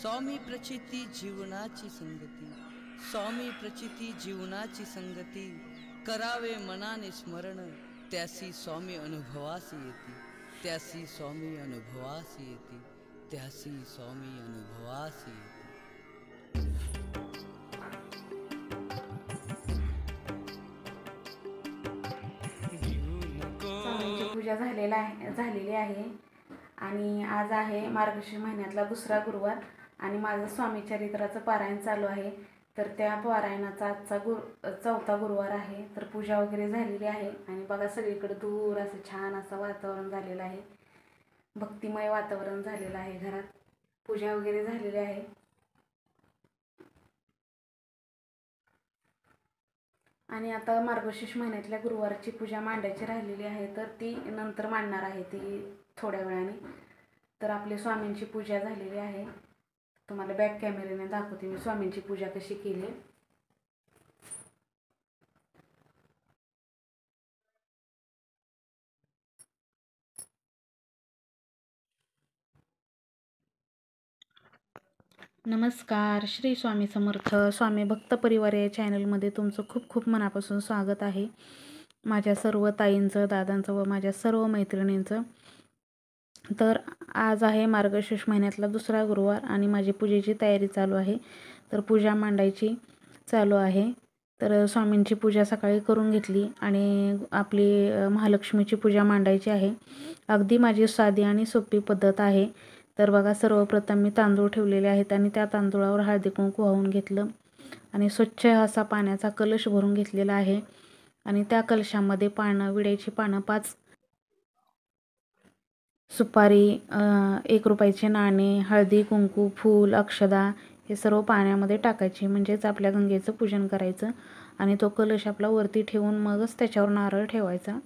स्वामी प्रचिती जीवनाची संगती स्वामी प्रचिती जीवनाची संगती करावे मनाने स्मरण त्यासी स्वामी अनुभवास येते त्यासी स्वामी अनुभवास येते त्यासी स्वामी अनुभवास येते पूजा झालेला आहे झालेली आहे आणि आज आहे मार्गशीर महिन्यातला दुसरा गुरुवार आणि माझं स्वामी चरित्राचं पारायण चालू आहे तर त्या पारायणाचा आजचा गुरु चौथा गुरुवार आहे तर पूजा वगैरे झालेली आहे आणि बघा सगळीकडे दूर असं छान असं वातावरण झालेलं आहे भक्तिमय वातावरण झालेलं आहे घरात पूजा वगैरे झालेली आहे आणि आता मार्गशीर्ष महिन्यातल्या गुरुवारची पूजा मांडायची राहिलेली आहे तर ती नंतर मांडणार आहे ती थोड्या वेळाने तर आपल्या स्वामींची पूजा झालेली आहे तुम्हाला बॅक कॅमेऱ्याने दाखवते मी स्वामींची पूजा कशी केली नमस्कार श्री स्वामी समर्थ स्वामी भक्त परिवार या चॅनलमध्ये तुमचं खूप खूप मनापासून स्वागत आहे माझ्या सर्व ताईंचं दादांचं व माझ्या सर्व मैत्रिणींचं तर आज आहे मार्गशीर्ष महिन्यातला दुसरा गुरुवार आणि माझी पूजेची तयारी चालू आहे तर पूजा मांडायची चालू आहे तर स्वामींची पूजा सकाळी करून घेतली आणि आपली महालक्ष्मीची पूजा मांडायची आहे अगदी माझी साधी आणि सोपी पद्धत आहे तर बघा सर्वप्रथम मी तांदूळ ठेवलेले आहेत आणि त्या तांदूळावर हळदी कुंकू वाहून घेतलं आणि स्वच्छ असा पाण्याचा कलश भरून घेतलेला आहे आणि त्या कलशामध्ये पानं विड्याची पानं पाच सुपारी एक रुपयाचे नाणे हळदी कुंकू फूल अक्षदा हे सर्व पाण्यामध्ये टाकायचे म्हणजेच आपल्या गंगेचं पूजन करायचं आणि तो कलश आपला वरती ठेवून मगच त्याच्यावर नारळ ठेवायचा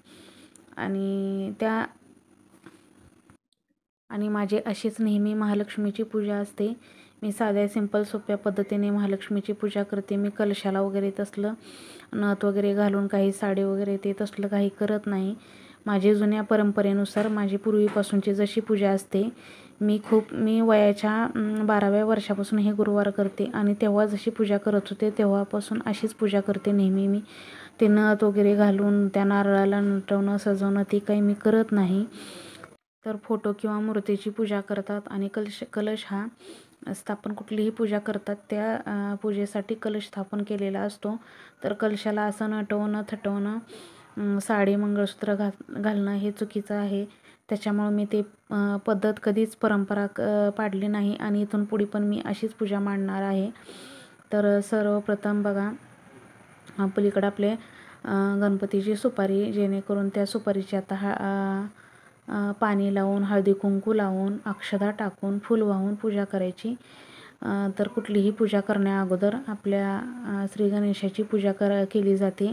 आणि त्या आणि माझी अशीच नेहमी महालक्ष्मीची पूजा असते मी साध्या सिंपल सोप्या पद्धतीने महालक्ष्मीची पूजा करते मी कलशाला वगैरे तसलं नथ वगैरे घालून काही साडी वगैरे ते तसलं काही करत नाही माझे जुन्या परंपरेनुसार माझी पूर्वीपासूनची जशी पूजा असते मी खूप मी वयाच्या बाराव्या वर्षापासून हे गुरुवार करते आणि तेव्हा जशी पूजा करत होते तेव्हापासून अशीच पूजा करते नेहमी मी ते नत वगैरे घालून त्या नारळाला नटवणं सजवणं ती काही मी करत नाही तर फोटो किंवा मूर्तीची पूजा करतात आणि कलश कलश हा स्थापन कुठलीही पूजा करतात त्या पूजेसाठी कलश स्थापन केलेला असतो तर कलशाला असं नटवणं थटवणं साडी मंगळसूत्र घात घालणं हे चुकीचं आहे त्याच्यामुळं मी ते पद्धत कधीच परंपरा क पाडली नाही आणि इथून पुढे पण मी अशीच पूजा मांडणार आहे तर सर्वप्रथम बघा पलीकडं आपले गणपतीची सुपारी जेणेकरून त्या सुपारीची आता हा पाणी लावून हळदी कुंकू लावून अक्षदा टाकून फुल वाहून पूजा करायची तर कुठलीही पूजा करण्याअगोदर आपल्या श्री गणेशाची पूजा कर केली जाते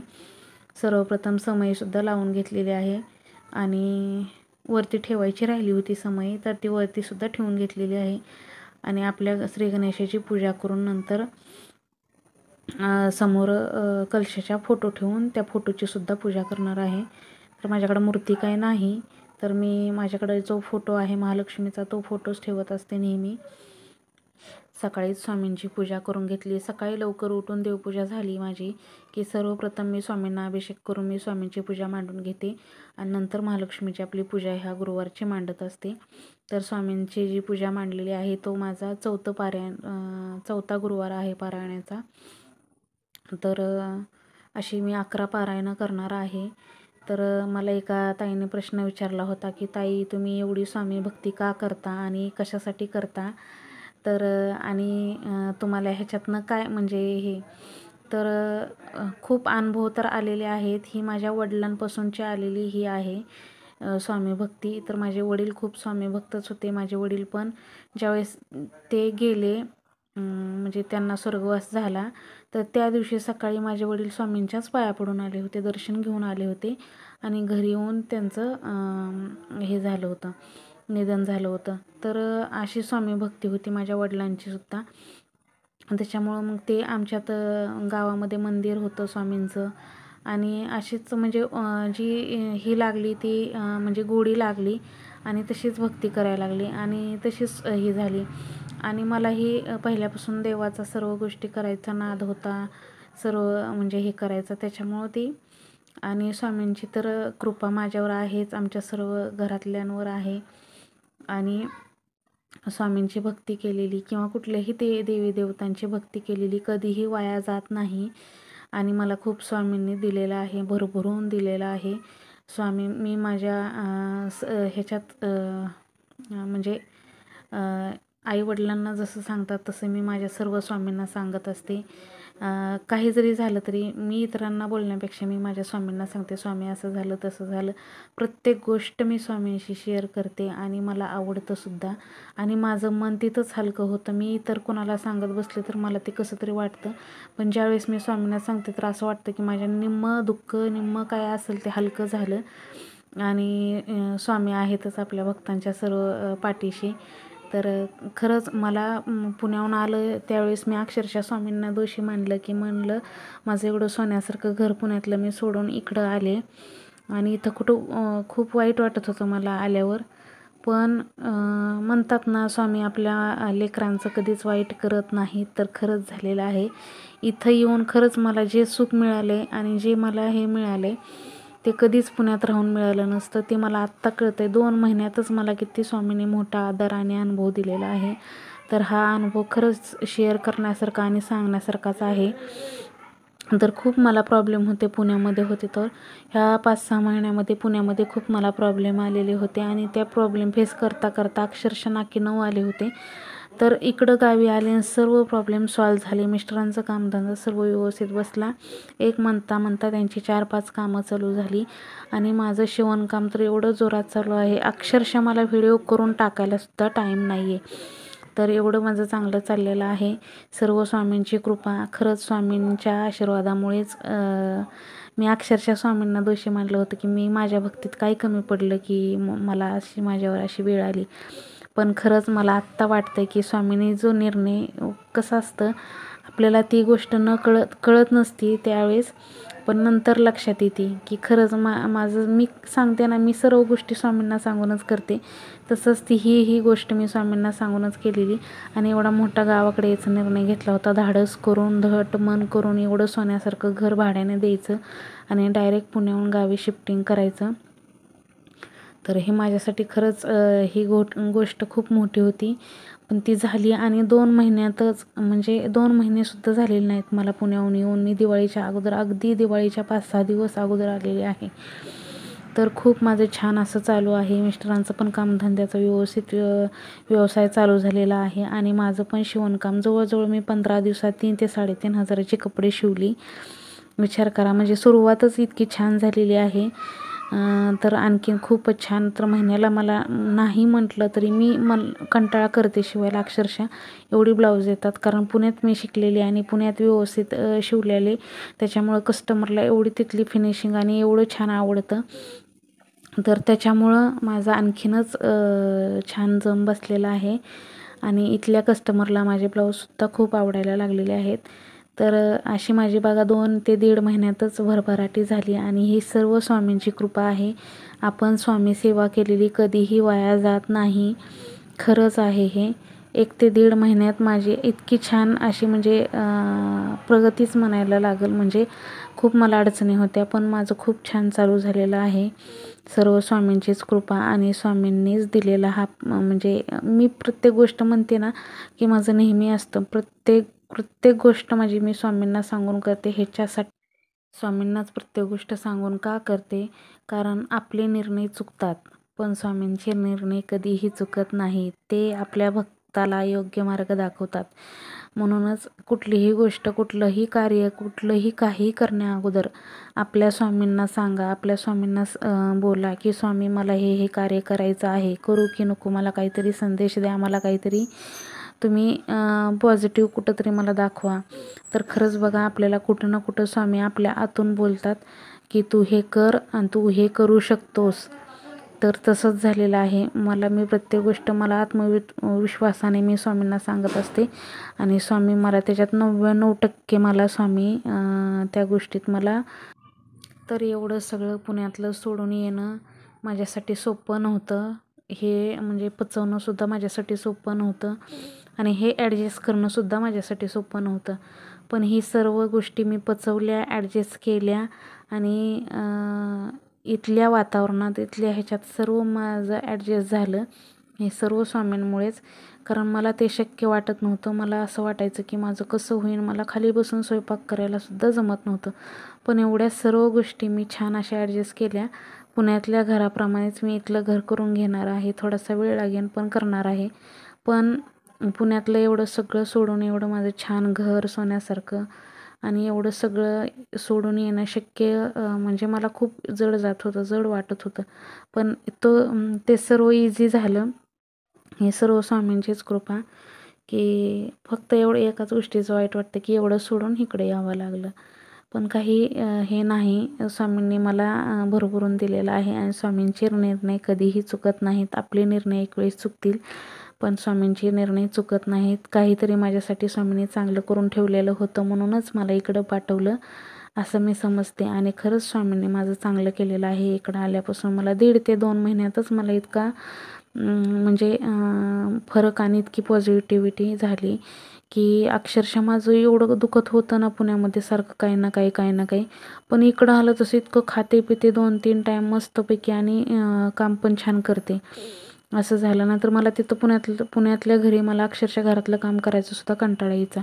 सर्वप्रथम समईसुद्धा लावून घेतलेली आहे आणि वरती ठेवायची राहिली होती समई तर ती वरतीसुद्धा ठेवून घेतलेली आहे आणि आपल्या श्री गणेशाची पूजा करून नंतर समोर कलशाचा फोटो ठेवून त्या फोटोची सुद्धा पूजा करणार आहे तर माझ्याकडं मूर्ती काही नाही तर मी माझ्याकडे जो फोटो आहे महालक्ष्मीचा तो फोटोच ठेवत असते नेहमी सकाळीच स्वामींची पूजा करून घेतली सकाळी लवकर उठून देवपूजा झाली माझी की सर्वप्रथम मी स्वामींना अभिषेक करून मी स्वामींची पूजा मांडून घेते आणि नंतर महालक्ष्मीची आपली पूजा ह्या गुरुवारची मांडत असते तर स्वामींची जी पूजा मांडलेली आहे तो माझा चौथं पारायण चौथा गुरुवार आहे पारायणाचा तर अशी मी अकरा पारायणं करणार आहे तर मला एका ताईने प्रश्न विचारला होता की ताई तुम्ही एवढी स्वामी भक्ती का करता आणि कशासाठी करता तर आणि तुम्हाला ह्याच्यातनं काय म्हणजे हे तर खूप अनुभव तर आलेले आहेत ही माझ्या वडिलांपासूनची आलेली ही आहे स्वामी भक्ती तर माझे वडील खूप स्वामी भक्तच होते माझे वडील पण ज्यावेळेस ते गेले म्हणजे त्यांना स्वर्गवास झाला तर त्या दिवशी सकाळी माझे वडील स्वामींच्याच पाया पडून आले होते दर्शन घेऊन आले होते आणि घरी येऊन त्यांचं हे झालं होतं निधन झालं होतं तर अशी स्वामी भक्ती होती माझ्या वडिलांची सुद्धा त्याच्यामुळं मग ते आमच्यात गावामध्ये मंदिर होतं स्वामींचं आणि अशीच म्हणजे जी ही लागली ती म्हणजे गोडी लागली आणि तशीच भक्ती करायला लागली आणि तशीच ही झाली आणि मलाही पहिल्यापासून देवाचा सर्व गोष्टी करायचा नाद होता सर्व म्हणजे हे करायचं त्याच्यामुळं ती आणि स्वामींची तर कृपा माझ्यावर आहेच आमच्या सर्व घरातल्यांवर आहे आणि स्वामींची भक्ती केलेली किंवा कुठल्याही ते देवी देवतांची भक्ती केलेली कधीही वाया जात नाही आणि मला खूप स्वामींनी दिलेलं आहे भरभरून दिलेलं आहे स्वामी मी माझ्या ह्याच्यात म्हणजे आईवडिलांना जसं सांगतात तसं मी माझ्या सर्व स्वामींना सांगत असते काही जरी झालं तरी मी इतरांना बोलण्यापेक्षा मी माझ्या स्वामींना सांगते स्वामी असं झालं तसं झालं प्रत्येक गोष्ट मी स्वामींशी शेअर करते आणि मला आवडतंसुद्धा आणि माझं मन तिथंच हलकं होतं मी इतर कोणाला सांगत बसले तर मला ते कसं तरी वाटतं पण ज्यावेळेस मी स्वामींना सांगते तर असं वाटतं की माझ्या निम्म दुःख निम्म काय असेल ते हलकं झालं आणि स्वामी आहेतच आपल्या भक्तांच्या सर्व पाठीशी तर खरंच मला पुण्याहून आलं त्यावेळेस मी अक्षरशः स्वामींना दोषी मानलं की म्हणलं माझं एवढं सोन्यासारखं घर पुण्यातलं मी सोडून इकडं आले आणि इथं कुठं खूप वाईट वाटत होतं मला आल्यावर पण म्हणतात ना स्वामी आपल्या लेकरांचं कधीच वाईट करत नाही तर खरंच झालेलं आहे इथं येऊन खरंच मला जे सुख मिळाले आणि जे मला हे मिळाले ते कधीच पुण्यात राहून मिळालं नसतं ते मला आत्ता कळतं आहे दोन महिन्यातच मला किती स्वामींनी मोठा आदर आणि अनुभव दिलेला आहे तर हा अनुभव खरंच शेअर करण्यासारखा आणि सांगण्यासारखाच आहे तर खूप मला प्रॉब्लेम होते पुण्यामध्ये होते तर ह्या पाच सहा महिन्यामध्ये पुण्यामध्ये खूप मला प्रॉब्लेम आलेले होते आणि त्या प्रॉब्लेम फेस करता करता अक्षरशः नाकी नऊ आले होते तर इकडं गावी आले सर्व प्रॉब्लेम सॉल्व्ह झाले मिस्टरांचं कामधंदा सर्व व्यवस्थित बसला एक म्हणता म्हणता त्यांची चार पाच कामं चालू झाली आणि माझं शिवणकाम तर एवढं जोरात चालू आहे अक्षरशः मला व्हिडिओ करून टाकायलासुद्धा टाईम नाही आहे तर एवढं माझं चांगलं चाललेलं आहे सर्व स्वामींची कृपा खरंच स्वामींच्या आशीर्वादामुळेच मी अक्षरशः स्वामींना दोषी मानलं होतं की मी माझ्या भक्तीत काही कमी पडलं की मला अशी माझ्यावर अशी वेळ आली पण खरंच मला आत्ता वाटतं की स्वामींनी जो निर्णय कसा असतं आपल्याला ती गोष्ट न कळत कळत नसती त्यावेळेस पण नंतर लक्षात येते की खरंच मा माझं मी सांगते ना मी सर्व गोष्टी स्वामींना सांगूनच करते तसंच ती ही ही गोष्ट मी स्वामींना सांगूनच केलेली आणि एवढा मोठा गावाकडे याचा निर्णय घेतला होता धाडस करून धट मन करून एवढं सोन्यासारखं घर भाड्याने द्यायचं आणि डायरेक्ट पुण्याहून गावी शिफ्टिंग करायचं तर हे माझ्यासाठी खरंच ही गो गोष्ट खूप मोठी होती पण ती झाली आणि दोन महिन्यातच म्हणजे दोन महिनेसुद्धा झालेले नाहीत मला पुण्याहून येऊन मी दिवाळीच्या अगोदर अगदी दिवाळीच्या पाच सहा दिवस अगोदर आलेले आहे तर खूप माझं छान असं चालू आहे मिस्टरांचं पण कामधंद्याचा व्यवस्थित व्यवसाय चालू झालेला आहे आणि माझं पण शिवणकाम जवळजवळ मी पंधरा दिवसात तीन ते साडेतीन हजाराचे कपडे शिवली विचार करा म्हणजे सुरुवातच इतकी छान झालेली आहे तर आणखीन खूपच छान तर महिन्याला मला नाही म्हटलं तरी मी मन कंटाळा करते शिवायला अक्षरशः एवढी ब्लाऊज येतात कारण पुण्यात मी शिकलेली आणि पुण्यात व्यवस्थित शिवलेले त्याच्यामुळं कस्टमरला एवढी तिथली फिनिशिंग आणि एवढं छान आवडतं तर त्याच्यामुळं माझा आणखीनच छान जम बसलेला आहे आणि इथल्या कस्टमरला माझे ब्लाऊजसुद्धा खूप आवडायला लागलेले आहेत तर अशी माझी बागा दोन ते दीड महिन्यातच भरभराटी झाली आणि ही सर्व स्वामींची कृपा आहे आपण स्वामी सेवा केलेली कधीही वाया जात नाही खरंच आहे हे एक ते दीड महिन्यात माझी इतकी छान अशी म्हणजे प्रगतीच म्हणायला लागेल म्हणजे खूप मला अडचणी होत्या पण माझं खूप छान चालू झालेलं आहे सर्व स्वामींचीच कृपा आणि स्वामींनीच दिलेला हा म्हणजे मी प्रत्येक गोष्ट म्हणते ना की माझं नेहमी असतं प्रत्येक प्रत्येक गोष्ट माझी मी स्वामींना सांगून करते ह्याच्यासाठी स्वामींनाच प्रत्येक गोष्ट सांगून का करते कारण आपले निर्णय चुकतात पण स्वामींचे निर्णय कधीही चुकत नाही ते आपल्या भक्ताला योग्य मार्ग दाखवतात म्हणूनच कुठलीही गोष्ट कुठलंही कार्य कुठलंही काही करण्याअगोदर आपल्या स्वामींना सांगा आपल्या स्वामींना बोला की स्वामी मला हे हे कार्य करायचं आहे करू की नको मला काहीतरी संदेश द्या मला काहीतरी तुम्ही पॉझिटिव्ह कुठंतरी मला दाखवा तर खरंच बघा आपल्याला कुठं ना कुठं स्वामी आपल्या आतून बोलतात की तू हे कर आणि तू हे करू शकतोस तर तसंच झालेलं आहे मला मी प्रत्येक गोष्ट मला आत्मवि विश्वासाने मी स्वामींना सांगत असते आणि स्वामी मला त्याच्यात नव्याण्णव टक्के मला स्वामी त्या गोष्टीत मला तर एवढं सगळं पुण्यातलं सोडून येणं माझ्यासाठी सोपं नव्हतं हे म्हणजे पचवणंसुद्धा माझ्यासाठी सोपं नव्हतं आणि हे ॲडजस्ट करणंसुद्धा माझ्यासाठी सोपं नव्हतं पण ही सर्व गोष्टी मी पचवल्या ॲडजस्ट केल्या आणि इथल्या वातावरणात इथल्या ह्याच्यात सर्व माझं ॲडजस्ट झालं हे सर्व स्वामींमुळेच कारण मला ते शक्य वाटत नव्हतं मला असं वाटायचं की माझं कसं होईल मला खाली बसून स्वयंपाक करायलासुद्धा जमत नव्हतं पण एवढ्या सर्व गोष्टी मी छान अशा ॲडजस्ट केल्या पुण्यातल्या घराप्रमाणेच मी इथलं घर करून घेणार आहे थोडासा वेळ लागेल पण करणार आहे पण पुण्यातलं एवढं सगळं सोडून एवढं माझं छान घर सोन्यासारखं आणि एवढं सगळं सोडून येणं शक्य म्हणजे मला खूप जड जात होतं जड वाटत होतं पण तो ते सर्व इझी झालं हे सर्व स्वामींचीच कृपा की फक्त एवढं एकाच गोष्टीचं वाईट वाटतं की एवढं सोडून इकडे यावं लागलं पण काही हे नाही स्वामींनी मला भरभरून दिलेलं आहे आणि स्वामींचे निर्णय कधीही चुकत नाहीत आपले निर्णय एक वेळेस चुकतील पण स्वामींचे निर्णय चुकत नाहीत काहीतरी माझ्यासाठी स्वामींनी चांगलं करून ठेवलेलं होतं म्हणूनच मला इकडं पाठवलं असं मी समजते आणि खरंच स्वामींनी माझं चांगलं केलेलं आहे इकडं आल्यापासून मला दीड ते दोन महिन्यातच मला इतका म्हणजे फरक आणि इतकी पॉझिटिव्हिटी झाली की अक्षरशः माझं एवढं दुखत होतं ना पुण्यामध्ये सारखं काही ना काही काही ना काही पण इकडं आलं तसं इतकं खाते पिते दोन तीन टाईम मस्तपैकी आणि काम पण छान करते असं झालं ना तर मला तिथं पुण्यात पुण्यातल्या घरी मला अक्षरशः घरातलं काम करायचं सुद्धा कंटाळा यायचा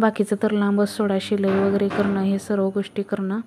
बाकीचं तर लांबच सोडा शिलाई वगैरे करणं हे सर्व गोष्टी करणं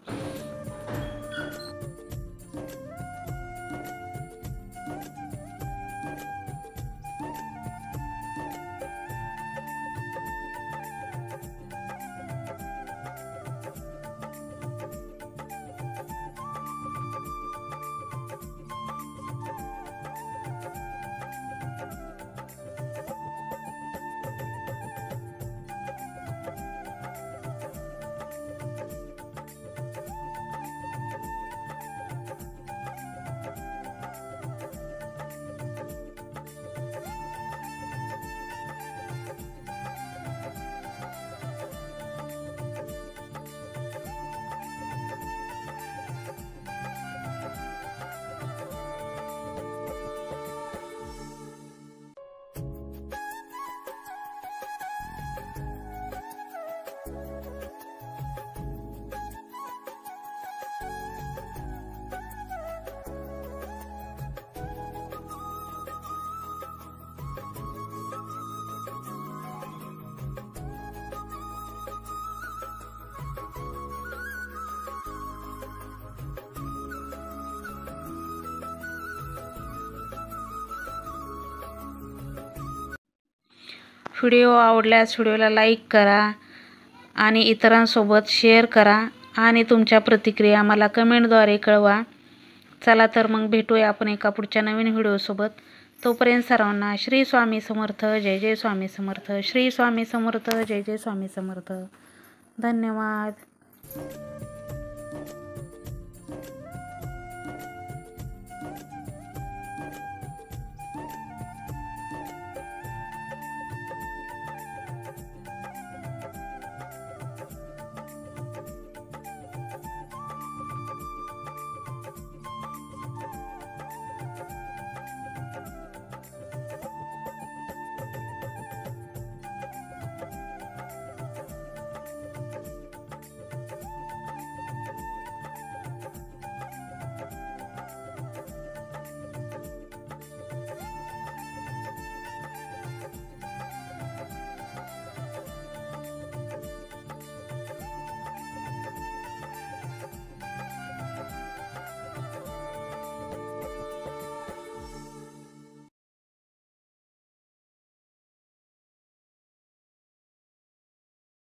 व्हिडिओ आवडल्यास व्हिडिओला लाईक करा आणि इतरांसोबत शेअर करा आणि तुमच्या प्रतिक्रिया मला कमेंटद्वारे कळवा चला तर मग भेटूया आपण एका पुढच्या नवीन व्हिडिओसोबत तोपर्यंत सर्वांना श्री स्वामी समर्थ जय जय स्वामी समर्थ श्री स्वामी समर्थ जय जय स्वामी समर्थ धन्यवाद